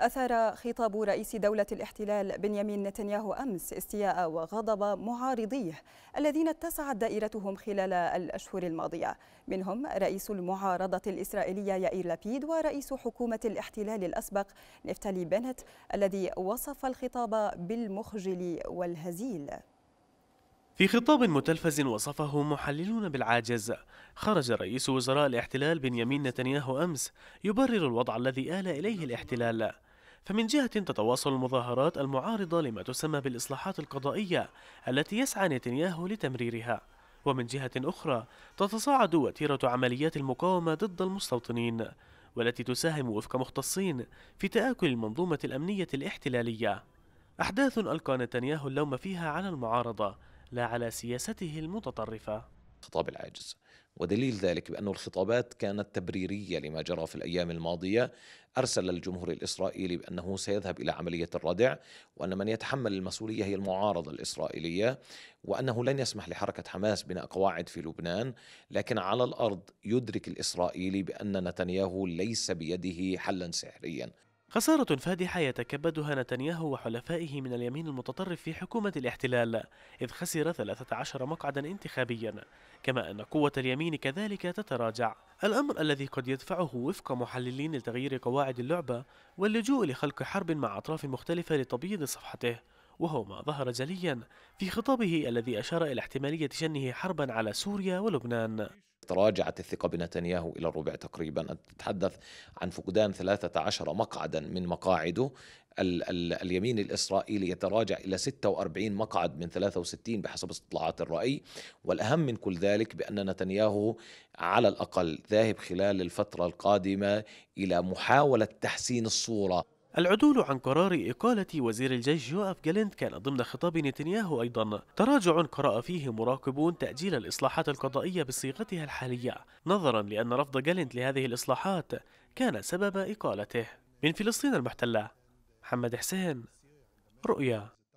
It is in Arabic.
أثار خطاب رئيس دولة الاحتلال بنيامين نتنياهو أمس استياء وغضب معارضيه الذين اتسعت دائرتهم خلال الأشهر الماضية منهم رئيس المعارضة الإسرائيلية يائير لابيد ورئيس حكومة الاحتلال الأسبق نفتالي بنت الذي وصف الخطاب بالمخجل والهزيل في خطاب متلفز وصفه محللون بالعاجز خرج رئيس وزراء الاحتلال بنيامين نتنياهو أمس يبرر الوضع الذي آل إليه الاحتلال فمن جهة تتواصل المظاهرات المعارضة لما تسمى بالإصلاحات القضائية التي يسعى نتنياهو لتمريرها ومن جهة أخرى تتصاعد وتيرة عمليات المقاومة ضد المستوطنين والتي تساهم وفق مختصين في تآكل المنظومة الأمنية الاحتلالية أحداث ألقى نتنياهو اللوم فيها على المعارضة لا على سياسته المتطرفة خطاب العاجز ودليل ذلك بأن الخطابات كانت تبريرية لما جرى في الأيام الماضية أرسل الجمهور الإسرائيلي بأنه سيذهب إلى عملية الردع وأن من يتحمل المسؤولية هي المعارضة الإسرائيلية وأنه لن يسمح لحركة حماس بناء قواعد في لبنان لكن على الأرض يدرك الإسرائيلي بأن نتنياهو ليس بيده حلا سحريا خسارة فادحة يتكبدها نتنياهو وحلفائه من اليمين المتطرف في حكومة الاحتلال إذ خسر 13 مقعدا انتخابيا كما أن قوة اليمين كذلك تتراجع الأمر الذي قد يدفعه وفق محللين لتغيير قواعد اللعبة واللجوء لخلق حرب مع أطراف مختلفة لتبييض صفحته وهو ما ظهر جليا في خطابه الذي أشار إلى احتمالية شنه حربا على سوريا ولبنان تراجعت الثقة بنتنياهو إلى الربع تقريبا تتحدث عن فقدان 13 مقعدا من مقاعده ال ال اليمين الإسرائيلي يتراجع إلى 46 مقعد من 63 بحسب استطلاعات الرأي والأهم من كل ذلك بأن نتنياهو على الأقل ذاهب خلال الفترة القادمة إلى محاولة تحسين الصورة العدول عن قرار إقالة وزير الجيش يوآف جالينت كان ضمن خطاب نتنياهو أيضا تراجع قرأ فيه مراقبون تأجيل الإصلاحات القضائية بصيغتها الحالية نظرا لأن رفض جالينت لهذه الإصلاحات كان سبب إقالته من فلسطين المحتلة محمد حسين رؤيا